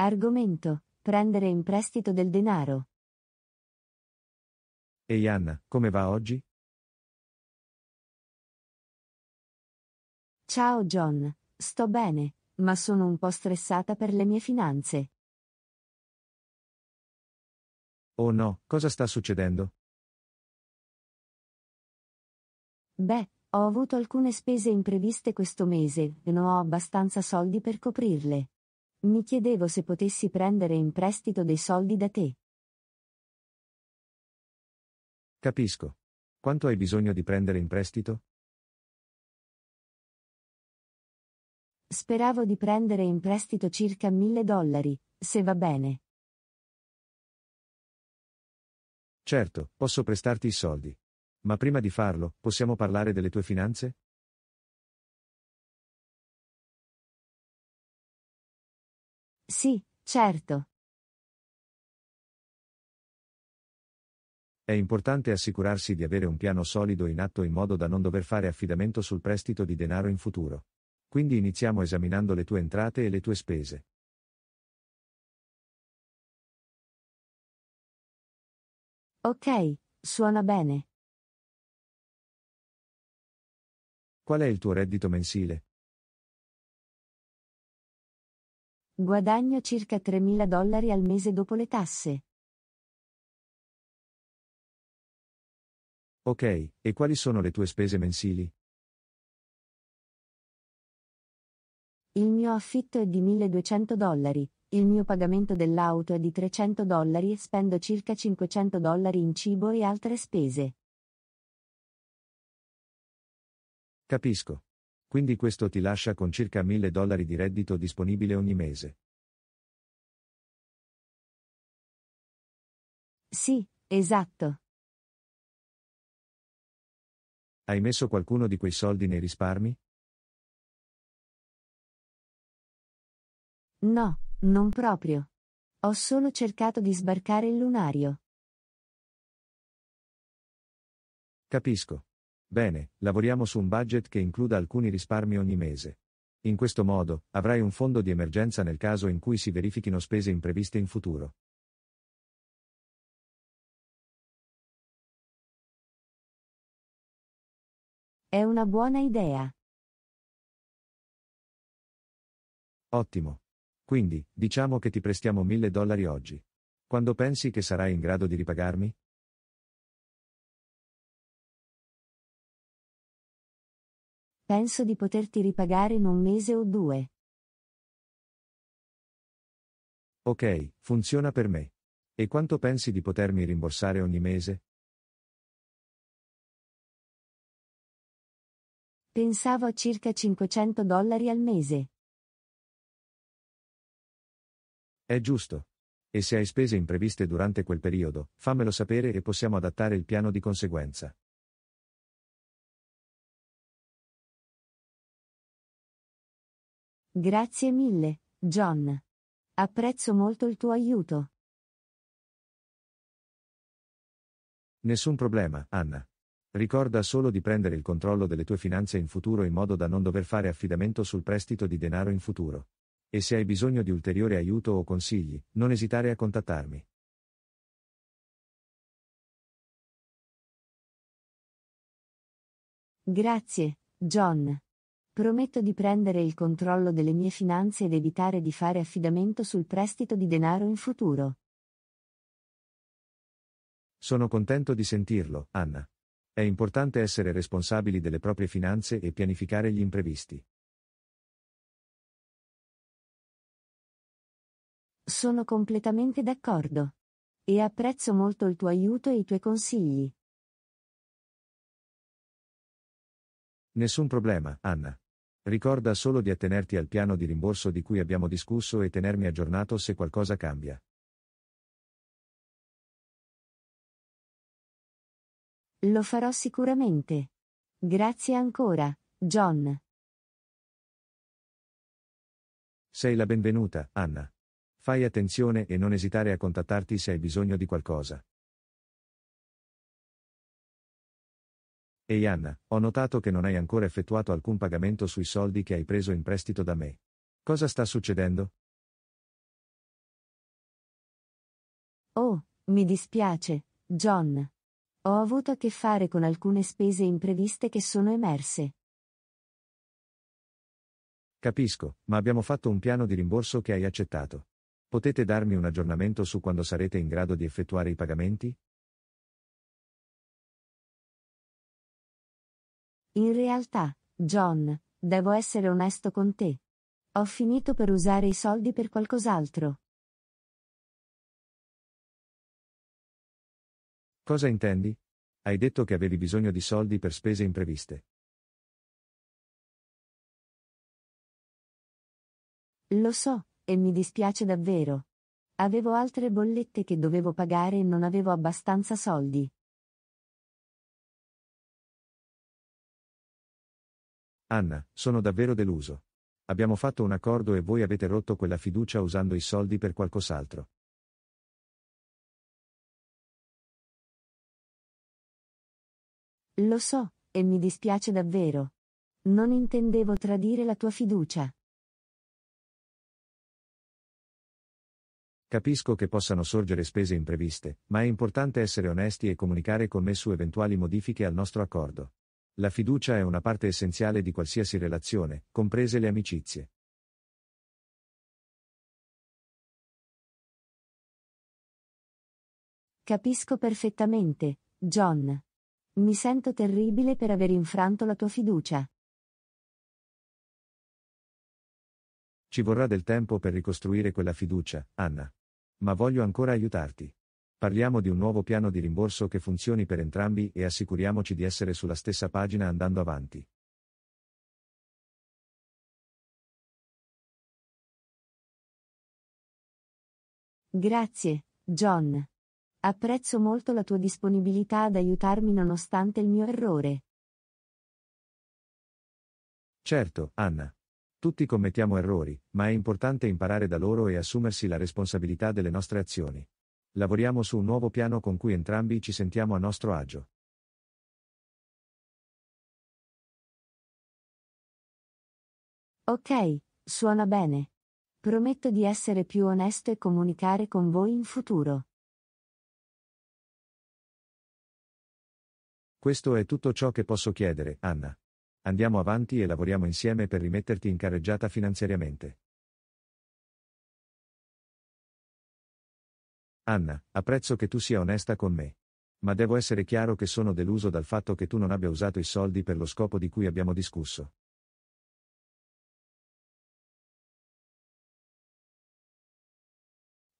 Argomento: prendere in prestito del denaro. Ehi Anna, come va oggi? Ciao John, sto bene, ma sono un po' stressata per le mie finanze. Oh no, cosa sta succedendo? Beh, ho avuto alcune spese impreviste questo mese e non ho abbastanza soldi per coprirle. Mi chiedevo se potessi prendere in prestito dei soldi da te. Capisco. Quanto hai bisogno di prendere in prestito? Speravo di prendere in prestito circa mille dollari, se va bene. Certo, posso prestarti i soldi. Ma prima di farlo, possiamo parlare delle tue finanze? Sì, certo. È importante assicurarsi di avere un piano solido in atto in modo da non dover fare affidamento sul prestito di denaro in futuro. Quindi iniziamo esaminando le tue entrate e le tue spese. Ok, suona bene. Qual è il tuo reddito mensile? Guadagno circa 3.000 dollari al mese dopo le tasse. Ok, e quali sono le tue spese mensili? Il mio affitto è di 1.200 dollari, il mio pagamento dell'auto è di 300 dollari e spendo circa 500 dollari in cibo e altre spese. Capisco. Quindi questo ti lascia con circa 1000 dollari di reddito disponibile ogni mese. Sì, esatto. Hai messo qualcuno di quei soldi nei risparmi? No, non proprio. Ho solo cercato di sbarcare il lunario. Capisco. Bene, lavoriamo su un budget che includa alcuni risparmi ogni mese. In questo modo, avrai un fondo di emergenza nel caso in cui si verifichino spese impreviste in futuro. È una buona idea. Ottimo. Quindi, diciamo che ti prestiamo 1000 dollari oggi. Quando pensi che sarai in grado di ripagarmi? Penso di poterti ripagare in un mese o due. Ok, funziona per me. E quanto pensi di potermi rimborsare ogni mese? Pensavo a circa 500 dollari al mese. È giusto. E se hai spese impreviste durante quel periodo, fammelo sapere e possiamo adattare il piano di conseguenza. Grazie mille, John. Apprezzo molto il tuo aiuto. Nessun problema, Anna. Ricorda solo di prendere il controllo delle tue finanze in futuro in modo da non dover fare affidamento sul prestito di denaro in futuro. E se hai bisogno di ulteriore aiuto o consigli, non esitare a contattarmi. Grazie, John. Prometto di prendere il controllo delle mie finanze ed evitare di fare affidamento sul prestito di denaro in futuro. Sono contento di sentirlo, Anna. È importante essere responsabili delle proprie finanze e pianificare gli imprevisti. Sono completamente d'accordo. E apprezzo molto il tuo aiuto e i tuoi consigli. Nessun problema, Anna. Ricorda solo di attenerti al piano di rimborso di cui abbiamo discusso e tenermi aggiornato se qualcosa cambia. Lo farò sicuramente. Grazie ancora, John. Sei la benvenuta, Anna. Fai attenzione e non esitare a contattarti se hai bisogno di qualcosa. Ehi Anna, ho notato che non hai ancora effettuato alcun pagamento sui soldi che hai preso in prestito da me. Cosa sta succedendo? Oh, mi dispiace, John. Ho avuto a che fare con alcune spese impreviste che sono emerse. Capisco, ma abbiamo fatto un piano di rimborso che hai accettato. Potete darmi un aggiornamento su quando sarete in grado di effettuare i pagamenti? In realtà, John, devo essere onesto con te. Ho finito per usare i soldi per qualcos'altro. Cosa intendi? Hai detto che avevi bisogno di soldi per spese impreviste. Lo so, e mi dispiace davvero. Avevo altre bollette che dovevo pagare e non avevo abbastanza soldi. Anna, sono davvero deluso. Abbiamo fatto un accordo e voi avete rotto quella fiducia usando i soldi per qualcos'altro. Lo so, e mi dispiace davvero. Non intendevo tradire la tua fiducia. Capisco che possano sorgere spese impreviste, ma è importante essere onesti e comunicare con me su eventuali modifiche al nostro accordo. La fiducia è una parte essenziale di qualsiasi relazione, comprese le amicizie. Capisco perfettamente, John. Mi sento terribile per aver infranto la tua fiducia. Ci vorrà del tempo per ricostruire quella fiducia, Anna. Ma voglio ancora aiutarti. Parliamo di un nuovo piano di rimborso che funzioni per entrambi e assicuriamoci di essere sulla stessa pagina andando avanti. Grazie, John. Apprezzo molto la tua disponibilità ad aiutarmi nonostante il mio errore. Certo, Anna. Tutti commettiamo errori, ma è importante imparare da loro e assumersi la responsabilità delle nostre azioni lavoriamo su un nuovo piano con cui entrambi ci sentiamo a nostro agio. Ok, suona bene. Prometto di essere più onesto e comunicare con voi in futuro. Questo è tutto ciò che posso chiedere, Anna. Andiamo avanti e lavoriamo insieme per rimetterti in carreggiata finanziariamente. Anna, apprezzo che tu sia onesta con me. Ma devo essere chiaro che sono deluso dal fatto che tu non abbia usato i soldi per lo scopo di cui abbiamo discusso.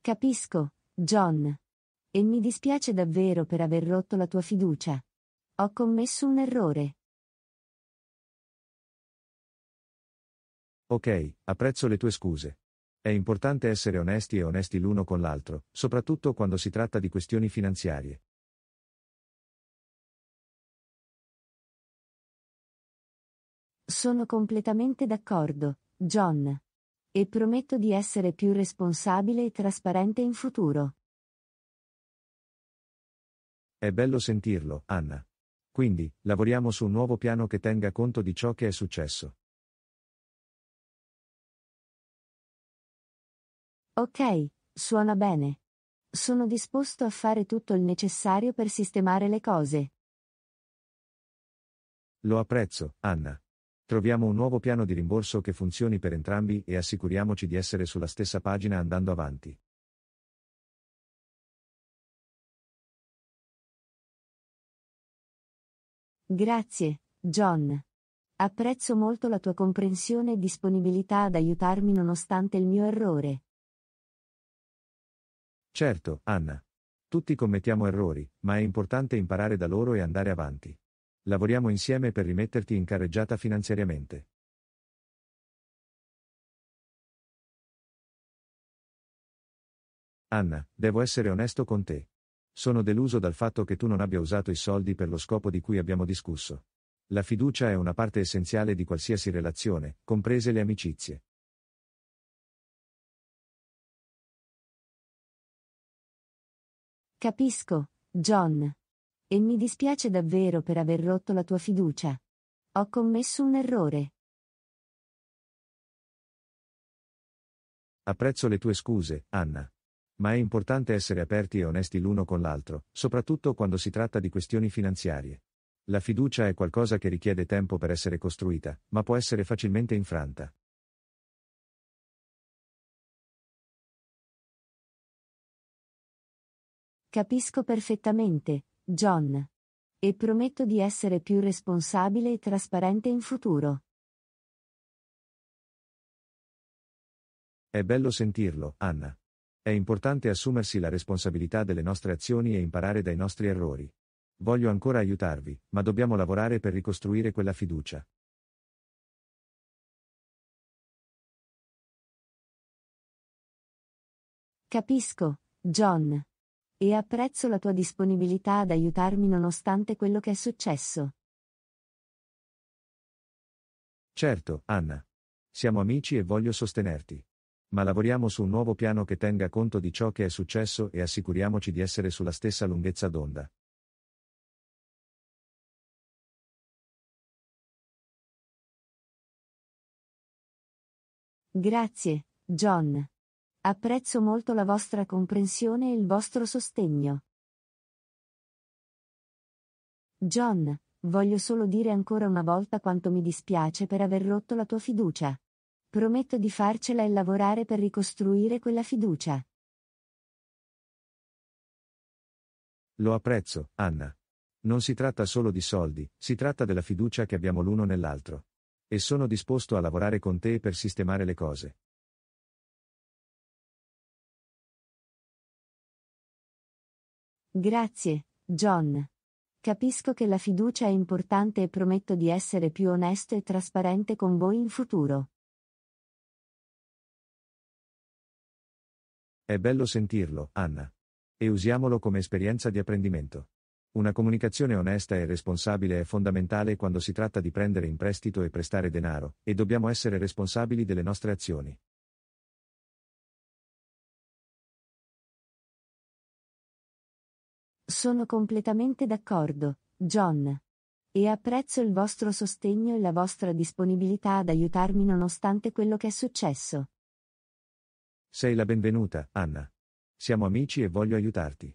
Capisco, John. E mi dispiace davvero per aver rotto la tua fiducia. Ho commesso un errore. Ok, apprezzo le tue scuse. È importante essere onesti e onesti l'uno con l'altro, soprattutto quando si tratta di questioni finanziarie. Sono completamente d'accordo, John. E prometto di essere più responsabile e trasparente in futuro. È bello sentirlo, Anna. Quindi, lavoriamo su un nuovo piano che tenga conto di ciò che è successo. Ok, suona bene. Sono disposto a fare tutto il necessario per sistemare le cose. Lo apprezzo, Anna. Troviamo un nuovo piano di rimborso che funzioni per entrambi e assicuriamoci di essere sulla stessa pagina andando avanti. Grazie, John. Apprezzo molto la tua comprensione e disponibilità ad aiutarmi nonostante il mio errore. Certo, Anna. Tutti commettiamo errori, ma è importante imparare da loro e andare avanti. Lavoriamo insieme per rimetterti in carreggiata finanziariamente. Anna, devo essere onesto con te. Sono deluso dal fatto che tu non abbia usato i soldi per lo scopo di cui abbiamo discusso. La fiducia è una parte essenziale di qualsiasi relazione, comprese le amicizie. Capisco, John. E mi dispiace davvero per aver rotto la tua fiducia. Ho commesso un errore. Apprezzo le tue scuse, Anna. Ma è importante essere aperti e onesti l'uno con l'altro, soprattutto quando si tratta di questioni finanziarie. La fiducia è qualcosa che richiede tempo per essere costruita, ma può essere facilmente infranta. Capisco perfettamente, John. E prometto di essere più responsabile e trasparente in futuro. È bello sentirlo, Anna. È importante assumersi la responsabilità delle nostre azioni e imparare dai nostri errori. Voglio ancora aiutarvi, ma dobbiamo lavorare per ricostruire quella fiducia. Capisco, John. E apprezzo la tua disponibilità ad aiutarmi nonostante quello che è successo. Certo, Anna. Siamo amici e voglio sostenerti. Ma lavoriamo su un nuovo piano che tenga conto di ciò che è successo e assicuriamoci di essere sulla stessa lunghezza d'onda. Grazie, John. Apprezzo molto la vostra comprensione e il vostro sostegno. John, voglio solo dire ancora una volta quanto mi dispiace per aver rotto la tua fiducia. Prometto di farcela e lavorare per ricostruire quella fiducia. Lo apprezzo, Anna. Non si tratta solo di soldi, si tratta della fiducia che abbiamo l'uno nell'altro. E sono disposto a lavorare con te per sistemare le cose. Grazie, John. Capisco che la fiducia è importante e prometto di essere più onesto e trasparente con voi in futuro. È bello sentirlo, Anna. E usiamolo come esperienza di apprendimento. Una comunicazione onesta e responsabile è fondamentale quando si tratta di prendere in prestito e prestare denaro, e dobbiamo essere responsabili delle nostre azioni. Sono completamente d'accordo, John. E apprezzo il vostro sostegno e la vostra disponibilità ad aiutarmi nonostante quello che è successo. Sei la benvenuta, Anna. Siamo amici e voglio aiutarti.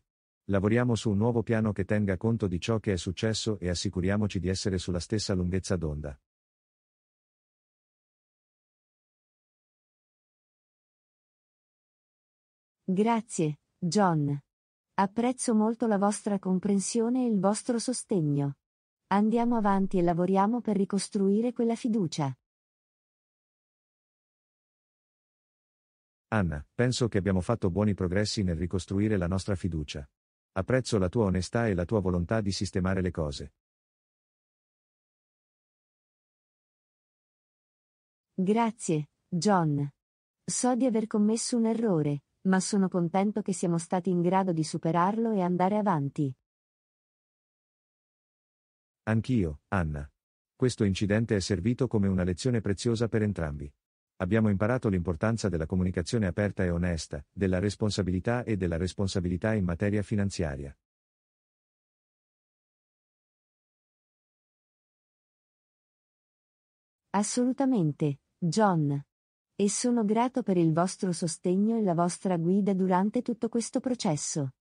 Lavoriamo su un nuovo piano che tenga conto di ciò che è successo e assicuriamoci di essere sulla stessa lunghezza d'onda. Grazie, John. Apprezzo molto la vostra comprensione e il vostro sostegno. Andiamo avanti e lavoriamo per ricostruire quella fiducia. Anna, penso che abbiamo fatto buoni progressi nel ricostruire la nostra fiducia. Apprezzo la tua onestà e la tua volontà di sistemare le cose. Grazie, John. So di aver commesso un errore, ma sono contento che siamo stati in grado di superarlo e andare avanti. Anch'io, Anna. Questo incidente è servito come una lezione preziosa per entrambi. Abbiamo imparato l'importanza della comunicazione aperta e onesta, della responsabilità e della responsabilità in materia finanziaria. Assolutamente, John. E sono grato per il vostro sostegno e la vostra guida durante tutto questo processo.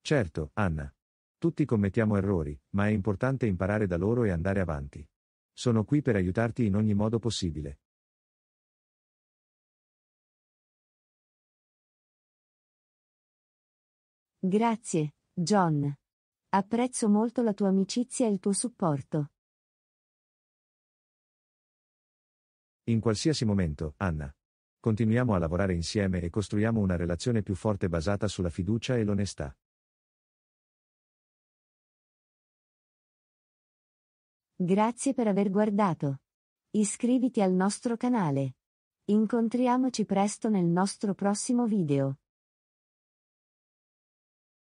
Certo, Anna. Tutti commettiamo errori, ma è importante imparare da loro e andare avanti. Sono qui per aiutarti in ogni modo possibile. Grazie, John. Apprezzo molto la tua amicizia e il tuo supporto. In qualsiasi momento, Anna. Continuiamo a lavorare insieme e costruiamo una relazione più forte basata sulla fiducia e l'onestà. Grazie per aver guardato. Iscriviti al nostro canale. Incontriamoci presto nel nostro prossimo video.